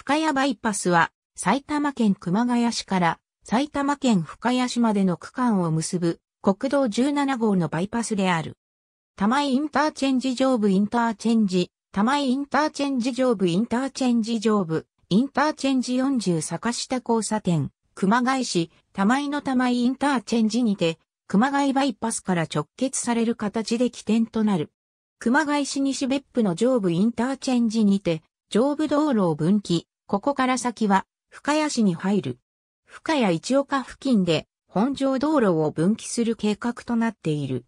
深谷バイパスは、埼玉県熊谷市から埼玉県深谷市までの区間を結ぶ国道17号のバイパスである。玉井インターチェンジ上部インターチェンジ、玉井インターチェンジ上部インターチェンジ上部、インターチェンジ40坂下交差点、熊谷市、玉井の玉井インターチェンジにて、熊谷バイパスから直結される形で起点となる。熊谷市西別府の上部インターチェンジにて、上部道路を分岐、ここから先は深谷市に入る。深谷一岡付近で本上道路を分岐する計画となっている。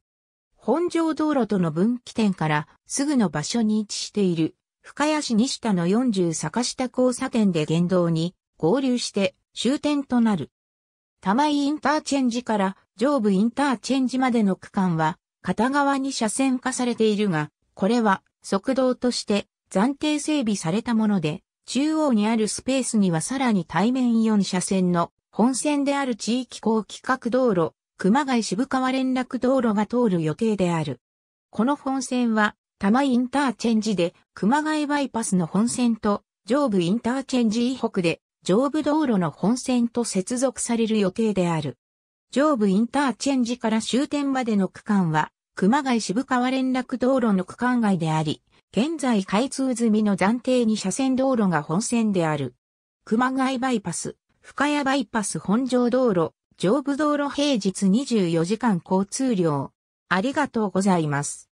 本上道路との分岐点からすぐの場所に位置している深谷市西田の40坂下交差点で原道に合流して終点となる。玉井インターチェンジから上部インターチェンジまでの区間は片側に車線化されているが、これは側道として暫定整備されたもので、中央にあるスペースにはさらに対面4車線の本線である地域高規格道路、熊谷渋川連絡道路が通る予定である。この本線は、多摩インターチェンジで熊谷バイパスの本線と上部インターチェンジ以北で上部道路の本線と接続される予定である。上部インターチェンジから終点までの区間は熊谷渋川連絡道路の区間外であり、現在開通済みの暫定に車線道路が本線である。熊谷バイパス、深谷バイパス本上道路、上部道路平日24時間交通量。ありがとうございます。